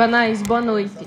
Guanais, boa noite.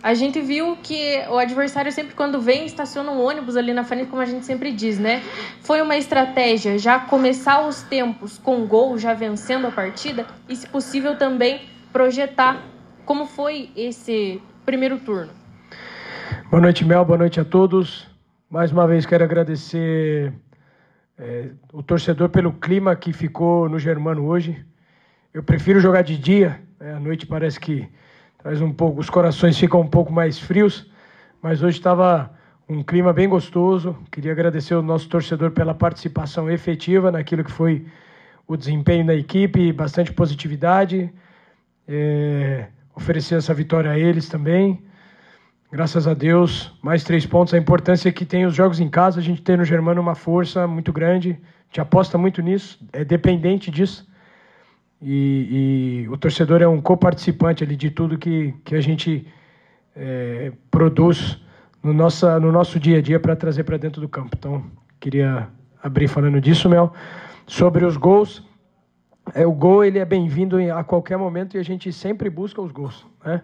A gente viu que o adversário sempre quando vem estaciona um ônibus ali na frente, como a gente sempre diz, né? Foi uma estratégia já começar os tempos com gol, já vencendo a partida e, se possível, também projetar como foi esse primeiro turno. Boa noite, Mel. Boa noite a todos. Mais uma vez quero agradecer é, o torcedor pelo clima que ficou no Germano hoje. Eu prefiro jogar de dia. Né? À noite parece que traz um pouco, os corações ficam um pouco mais frios, mas hoje estava um clima bem gostoso. Queria agradecer o nosso torcedor pela participação efetiva naquilo que foi o desempenho da equipe, bastante positividade, é, oferecer essa vitória a eles também. Graças a Deus, mais três pontos. A importância é que tem os jogos em casa, a gente tem no Germano uma força muito grande, a gente aposta muito nisso, é dependente disso. E, e o torcedor é um coparticipante ali de tudo que, que a gente é, produz no, nossa, no nosso dia a dia para trazer para dentro do campo. Então, queria abrir falando disso, Mel. Sobre os gols, é, o gol ele é bem-vindo a qualquer momento e a gente sempre busca os gols. Né?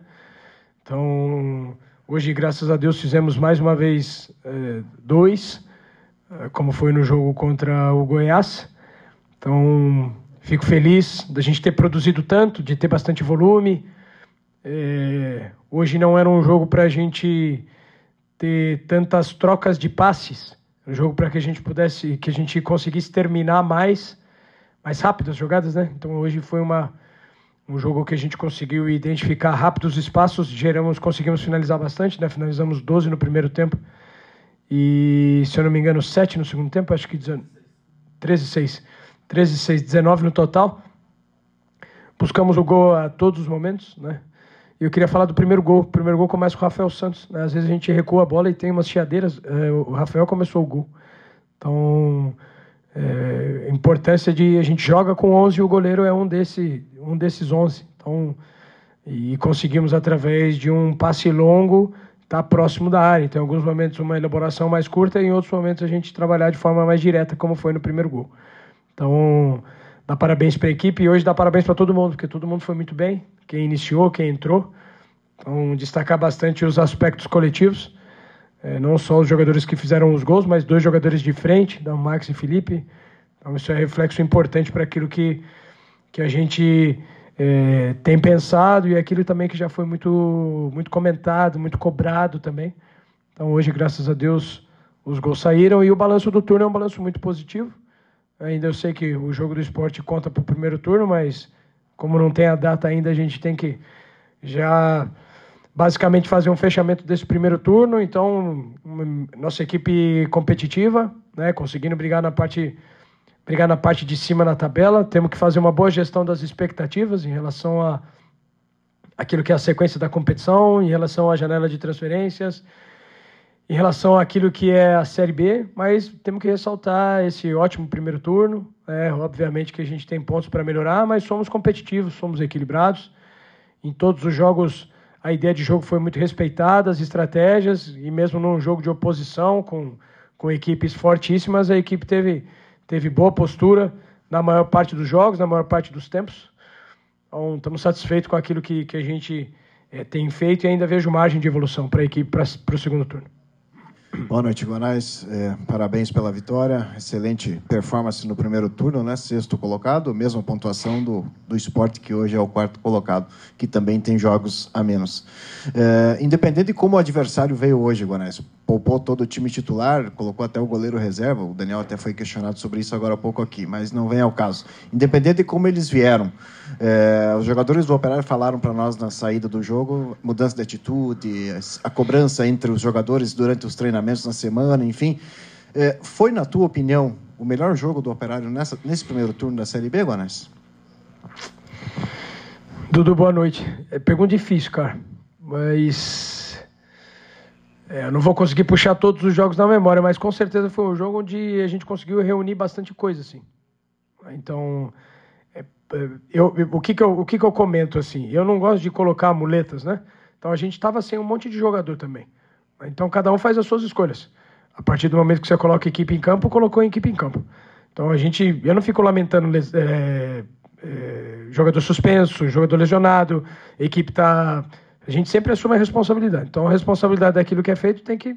Então, hoje, graças a Deus, fizemos mais uma vez é, dois, é, como foi no jogo contra o Goiás. Então, Fico feliz da gente ter produzido tanto, de ter bastante volume. É, hoje não era um jogo para a gente ter tantas trocas de passes. Era um jogo para que a gente pudesse, que a gente conseguisse terminar mais, mais rápido as jogadas, né? Então hoje foi uma, um jogo que a gente conseguiu identificar rápido os espaços, geramos, conseguimos finalizar bastante, né? Finalizamos 12 no primeiro tempo e, se eu não me engano, 7 no segundo tempo, acho que 13, 6. 13, 6, 19 no total. Buscamos o gol a todos os momentos, né? E eu queria falar do primeiro gol. O primeiro gol começa com o Rafael Santos. Né? Às vezes a gente recua a bola e tem umas chiadeiras. É, o Rafael começou o gol. Então, é, importância de a gente joga com 11 e o goleiro é um, desse, um desses 11. Então, e conseguimos através de um passe longo estar tá próximo da área. Então, em alguns momentos uma elaboração mais curta e em outros momentos a gente trabalhar de forma mais direta, como foi no primeiro gol. Então, dá parabéns para a equipe e hoje dá parabéns para todo mundo, porque todo mundo foi muito bem, quem iniciou, quem entrou. Então, destacar bastante os aspectos coletivos, é, não só os jogadores que fizeram os gols, mas dois jogadores de frente, da Max e Felipe. Então, isso é reflexo importante para aquilo que, que a gente é, tem pensado e é aquilo também que já foi muito, muito comentado, muito cobrado também. Então, hoje, graças a Deus, os gols saíram e o balanço do turno é um balanço muito positivo. Ainda eu sei que o jogo do esporte conta para o primeiro turno, mas como não tem a data ainda, a gente tem que já basicamente fazer um fechamento desse primeiro turno. Então, hum, nossa equipe competitiva, né, conseguindo brigar na parte brigar na parte de cima na tabela. Temos que fazer uma boa gestão das expectativas em relação a aquilo que é a sequência da competição, em relação à janela de transferências, em relação àquilo que é a Série B, mas temos que ressaltar esse ótimo primeiro turno. É, obviamente que a gente tem pontos para melhorar, mas somos competitivos, somos equilibrados. Em todos os jogos, a ideia de jogo foi muito respeitada, as estratégias, e mesmo num jogo de oposição, com, com equipes fortíssimas, a equipe teve, teve boa postura na maior parte dos jogos, na maior parte dos tempos. Então, estamos satisfeitos com aquilo que, que a gente é, tem feito e ainda vejo margem de evolução para a equipe para o segundo turno. Boa noite, Guanais. É, parabéns pela vitória. Excelente performance no primeiro turno, né? Sexto colocado, mesma pontuação do, do esporte que hoje é o quarto colocado, que também tem jogos a menos. É, independente de como o adversário veio hoje, Guanais, poupou todo o time titular, colocou até o goleiro reserva. O Daniel até foi questionado sobre isso agora há pouco aqui, mas não vem ao caso. Independente de como eles vieram, é, os jogadores do Operário falaram para nós na saída do jogo mudança de atitude, a cobrança entre os jogadores durante os treinamentos treinamentos na semana, enfim. É, foi, na tua opinião, o melhor jogo do Operário nessa, nesse primeiro turno da Série B, Guanás? Dudu, boa noite. É pergunta difícil, cara. Mas. É, eu não vou conseguir puxar todos os jogos na memória, mas com certeza foi um jogo onde a gente conseguiu reunir bastante coisa, assim. Então. É, é, eu, o, que, que, eu, o que, que eu comento assim? Eu não gosto de colocar muletas, né? Então a gente estava sem um monte de jogador também. Então cada um faz as suas escolhas. A partir do momento que você coloca a equipe em campo, colocou a equipe em campo. Então a gente, eu não fico lamentando é, é, jogador suspenso, jogador lesionado, equipe tá, a gente sempre assume a responsabilidade. Então a responsabilidade daquilo que é feito tem que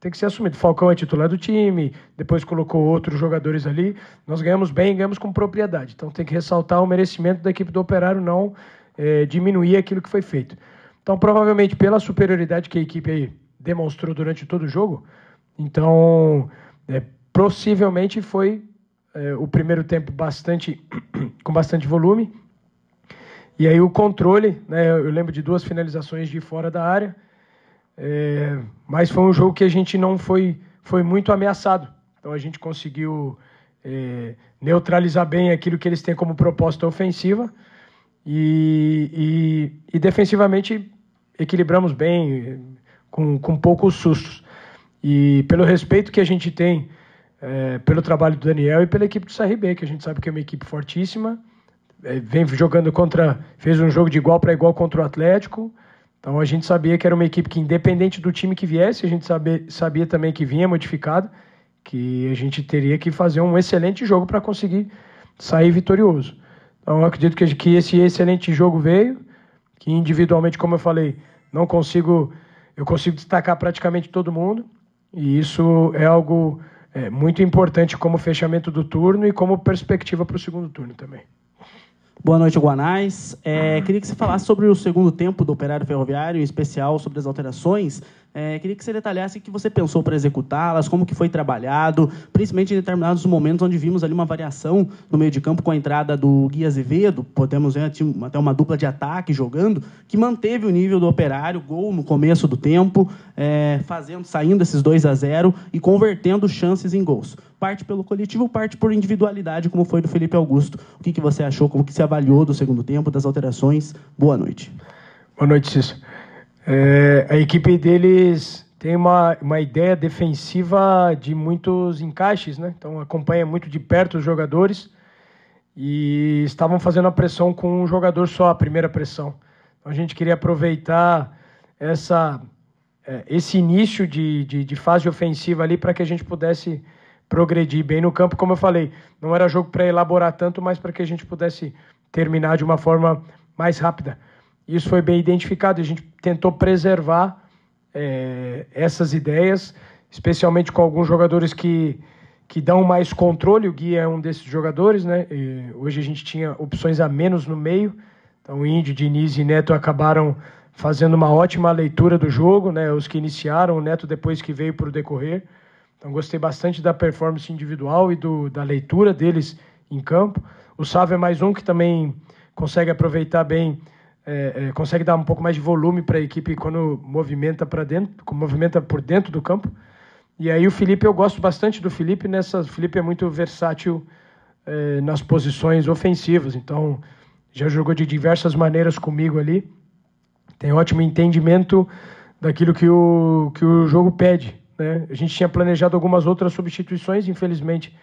tem que ser assumido. Falcão é titular do time, depois colocou outros jogadores ali. Nós ganhamos bem, ganhamos com propriedade. Então tem que ressaltar o merecimento da equipe do Operário, não é, diminuir aquilo que foi feito. Então provavelmente pela superioridade que a equipe aí demonstrou durante todo o jogo. Então, é, possivelmente foi é, o primeiro tempo bastante com bastante volume. E aí o controle, né, eu lembro de duas finalizações de fora da área, é, mas foi um jogo que a gente não foi, foi muito ameaçado. Então a gente conseguiu é, neutralizar bem aquilo que eles têm como proposta ofensiva e, e, e defensivamente equilibramos bem, com, com poucos sustos. E pelo respeito que a gente tem é, pelo trabalho do Daniel e pela equipe do CRB, que a gente sabe que é uma equipe fortíssima, é, vem jogando contra, fez um jogo de igual para igual contra o Atlético. Então a gente sabia que era uma equipe que, independente do time que viesse, a gente sabe, sabia também que vinha modificado, que a gente teria que fazer um excelente jogo para conseguir sair vitorioso. Então eu acredito que, que esse excelente jogo veio, que individualmente, como eu falei, não consigo eu consigo destacar praticamente todo mundo, e isso é algo é, muito importante como fechamento do turno e como perspectiva para o segundo turno também. Boa noite, Guanais. É, queria que você falasse sobre o segundo tempo do operário ferroviário, em especial sobre as alterações. É, queria que você detalhasse o que você pensou para executá-las, como que foi trabalhado, principalmente em determinados momentos onde vimos ali uma variação no meio de campo com a entrada do Guia Azevedo, podemos ver até uma dupla de ataque jogando, que manteve o nível do operário, gol no começo do tempo, é, fazendo, saindo esses 2 a 0 e convertendo chances em gols parte pelo coletivo, parte por individualidade, como foi do Felipe Augusto. O que, que você achou, como que se avaliou do segundo tempo, das alterações? Boa noite. Boa noite, Cícero. É, a equipe deles tem uma, uma ideia defensiva de muitos encaixes, né? Então acompanha muito de perto os jogadores e estavam fazendo a pressão com um jogador só, a primeira pressão. Então a gente queria aproveitar essa, é, esse início de, de, de fase ofensiva ali para que a gente pudesse progredir bem no campo, como eu falei. Não era jogo para elaborar tanto, mas para que a gente pudesse terminar de uma forma mais rápida. Isso foi bem identificado. A gente tentou preservar é, essas ideias, especialmente com alguns jogadores que, que dão mais controle. O Gui é um desses jogadores, né? E hoje a gente tinha opções a menos no meio. Então, o Índio, Diniz e Neto acabaram fazendo uma ótima leitura do jogo, né? Os que iniciaram, o Neto depois que veio para o decorrer. Então gostei bastante da performance individual e do, da leitura deles em campo. O Sávio é mais um que também consegue aproveitar bem, é, é, consegue dar um pouco mais de volume para a equipe quando movimenta para dentro, movimenta por dentro do campo. E aí o Felipe, eu gosto bastante do Felipe nessa. O Felipe é muito versátil é, nas posições ofensivas, então já jogou de diversas maneiras comigo ali. Tem ótimo entendimento daquilo que o, que o jogo pede. Né? A gente tinha planejado algumas outras substituições, infelizmente,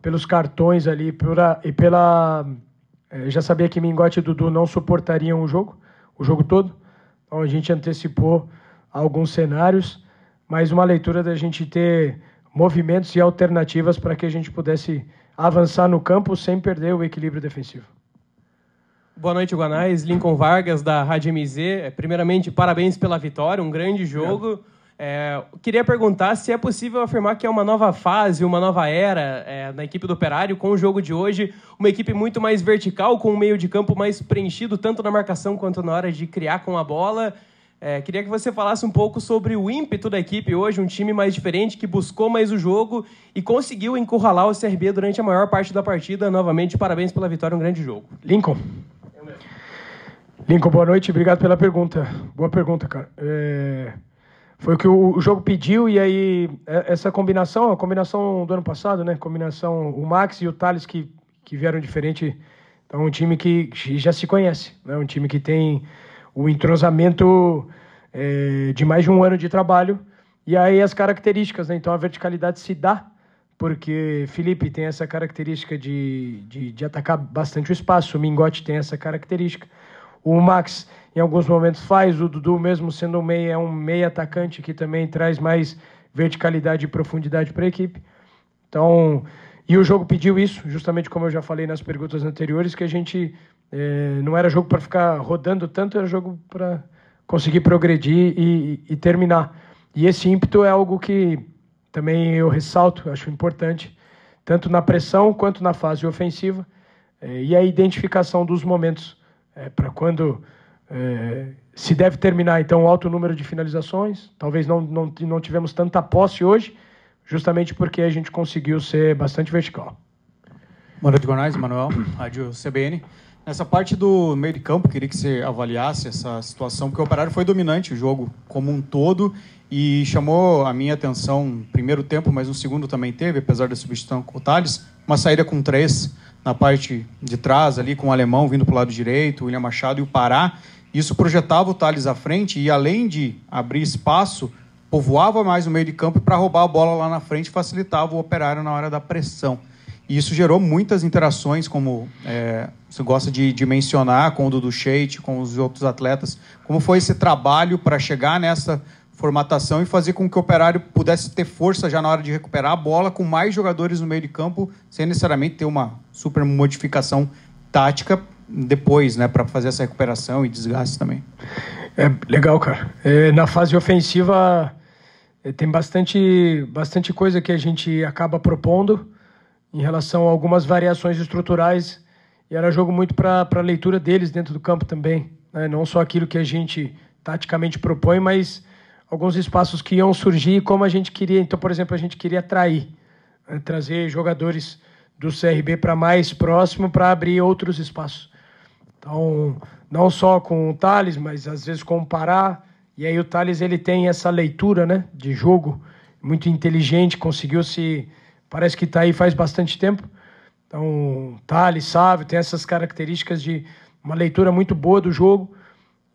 pelos cartões ali pela, e pela. É, eu já sabia que Mingote e Dudu não suportariam o jogo, o jogo todo. Então a gente antecipou alguns cenários, mas uma leitura da gente ter movimentos e alternativas para que a gente pudesse avançar no campo sem perder o equilíbrio defensivo. Boa noite, Guanais. Lincoln Vargas, da Rádio MZ. Primeiramente, parabéns pela vitória, um grande jogo. É, queria perguntar se é possível afirmar que é uma nova fase, uma nova era é, na equipe do Operário, com o jogo de hoje, uma equipe muito mais vertical, com um meio de campo mais preenchido, tanto na marcação quanto na hora de criar com a bola. É, queria que você falasse um pouco sobre o ímpeto da equipe hoje, um time mais diferente, que buscou mais o jogo e conseguiu encurralar o CRB durante a maior parte da partida. Novamente, parabéns pela vitória, um grande jogo. Lincoln. Lincoln, boa noite, obrigado pela pergunta. Boa pergunta, cara. É foi o que o jogo pediu e aí é, essa combinação, a combinação do ano passado, né? Combinação o Max e o Thales que, que vieram diferente. Então um time que já se conhece, né? Um time que tem o entrosamento é, de mais de um ano de trabalho e aí as características, né? Então a verticalidade se dá porque Felipe tem essa característica de, de, de atacar bastante o espaço, o Mingote tem essa característica. O Max, em alguns momentos, faz. O Dudu, mesmo sendo um meia, é um meia atacante que também traz mais verticalidade e profundidade para a equipe. Então, e o jogo pediu isso, justamente como eu já falei nas perguntas anteriores, que a gente eh, não era jogo para ficar rodando tanto, era jogo para conseguir progredir e, e, terminar. E esse ímpeto é algo que também eu ressalto, acho importante, tanto na pressão quanto na fase ofensiva, eh, e a identificação dos momentos é, para quando é, se deve terminar, então, o alto número de finalizações. Talvez não, não, não tivemos tanta posse hoje, justamente porque a gente conseguiu ser bastante vertical. Boa de Gornais, Manuel, Rádio CBN. Nessa parte do meio de campo, queria que você avaliasse essa situação, porque o Operário foi dominante o jogo como um todo e chamou a minha atenção no primeiro tempo, mas no segundo também teve, apesar da substituição com o Thales, uma saída com três na parte de trás ali, com o alemão vindo para o lado direito, o William Machado e o Pará. Isso projetava o Thales à frente e, além de abrir espaço, povoava mais o meio de campo para roubar a bola lá na frente facilitava o operário na hora da pressão. E isso gerou muitas interações, como é, você gosta de, de, mencionar, com o Dudu Sheit, com os outros atletas. Como foi esse trabalho para chegar nessa formatação e fazer com que o operário pudesse ter força já na hora de recuperar a bola, com mais jogadores no meio de campo, sem necessariamente ter uma super modificação tática depois, né, para fazer essa recuperação e desgaste também. É legal, cara. É, na fase ofensiva é, tem bastante, bastante coisa que a gente acaba propondo em relação a algumas variações estruturais e era jogo muito para a leitura deles dentro do campo também, né? não só aquilo que a gente taticamente propõe, mas alguns espaços que iam surgir como a gente queria. Então, por exemplo, a gente queria atrair, né, trazer jogadores do CRB para mais próximo para abrir outros espaços. Então, não só com o Thales, mas às vezes com o Pará. E aí o Thales ele tem essa leitura né, de jogo muito inteligente, conseguiu se. Parece que está aí faz bastante tempo. Então, Thales, Sávio, tem essas características de uma leitura muito boa do jogo.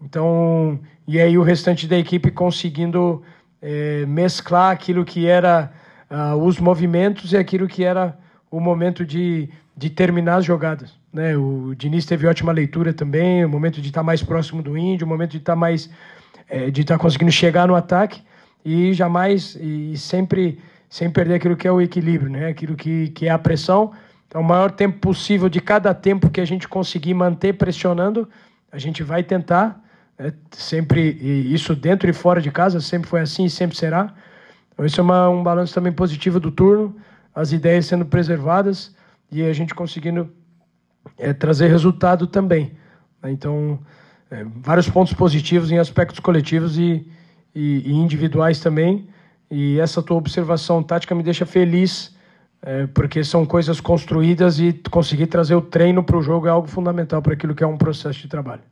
Então, e aí o restante da equipe conseguindo é, mesclar aquilo que era uh, os movimentos e aquilo que era o momento de, de terminar as jogadas. Né? O Diniz teve ótima leitura também, o momento de estar tá mais próximo do índio, o momento de estar tá mais é, de estar tá conseguindo chegar no ataque e jamais e sempre sem perder aquilo que é o equilíbrio, né? Aquilo que, que é a pressão. Então, o maior tempo possível de cada tempo que a gente conseguir manter pressionando, a gente vai tentar é, sempre isso dentro e fora de casa sempre foi assim e sempre será. Então isso é uma, um balanço também positivo do turno, as ideias sendo preservadas e a gente conseguindo é, trazer resultado também. Né? Então é, vários pontos positivos em aspectos coletivos e, e, e, individuais também. E essa tua observação tática me deixa feliz, é, porque são coisas construídas e conseguir trazer o treino para o jogo é algo fundamental para aquilo que é um processo de trabalho.